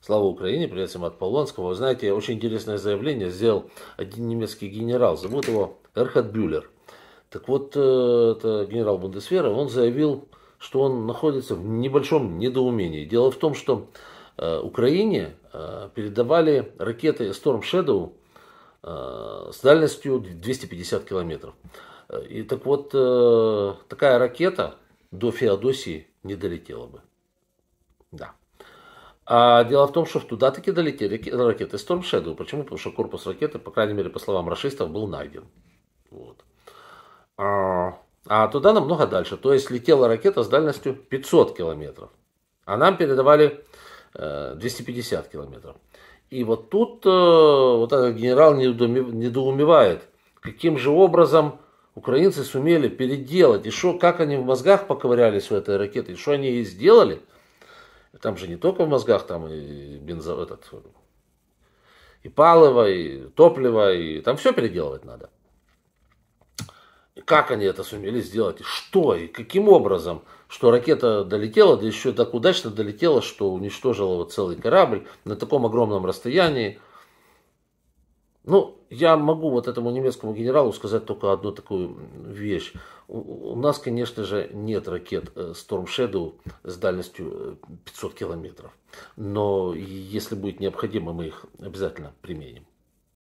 Слава Украине, привет всем от Полонского. Вы знаете, очень интересное заявление сделал один немецкий генерал, зовут его Эрхард Бюллер. Так вот, э, это генерал Бундесвера, он заявил, что он находится в небольшом недоумении. Дело в том, что э, Украине э, передавали ракеты Storm Shadow с дальностью 250 километров. И так вот, такая ракета до Феодосии не долетела бы. Да. А дело в том, что туда таки долетели ракеты Storm Shadow. Почему? Потому что корпус ракеты, по крайней мере, по словам расистов, был найден. Вот. А, а туда намного дальше. То есть летела ракета с дальностью 500 километров. А нам передавали э, 250 километров. И вот тут э, вот этот генерал недоумевает, каким же образом украинцы сумели переделать, и шо, как они в мозгах поковырялись у этой ракеты, и что они ей сделали – там же не только в мозгах, там и бензо, этот, и палово, и топливо, и там все переделывать надо. И как они это сумели сделать, и что, и каким образом, что ракета долетела, да еще так удачно долетела, что уничтожила вот целый корабль на таком огромном расстоянии. Ну, я могу вот этому немецкому генералу сказать только одну такую вещь. У, у нас, конечно же, нет ракет э, Storm Shadow с дальностью 500 э, километров. Но если будет необходимо, мы их обязательно применим.